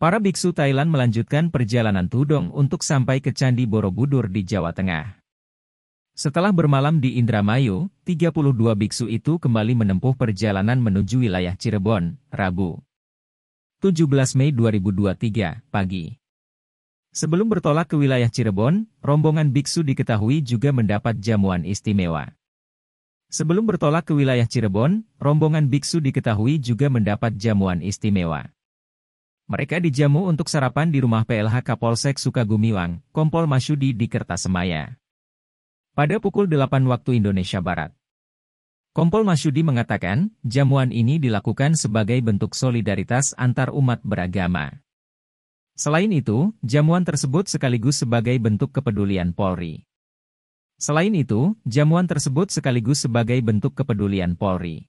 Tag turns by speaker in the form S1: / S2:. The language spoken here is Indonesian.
S1: Para biksu Thailand melanjutkan perjalanan tudong untuk sampai ke Candi Borobudur di Jawa Tengah. Setelah bermalam di Indramayu, 32 biksu itu kembali menempuh perjalanan menuju wilayah Cirebon, Rabu. 17 Mei 2023, pagi. Sebelum bertolak ke wilayah Cirebon, rombongan biksu diketahui juga mendapat jamuan istimewa. Sebelum bertolak ke wilayah Cirebon, rombongan biksu diketahui juga mendapat jamuan istimewa. Mereka dijamu untuk sarapan di rumah PLH Kapolsek Sukagumiwang, Kompol Masyudi di Kertasemaya. Pada pukul 8 waktu Indonesia Barat. Kompol Masyudi mengatakan, jamuan ini dilakukan sebagai bentuk solidaritas antar umat beragama. Selain itu, jamuan tersebut sekaligus sebagai bentuk kepedulian Polri. Selain itu, jamuan tersebut sekaligus sebagai bentuk kepedulian Polri.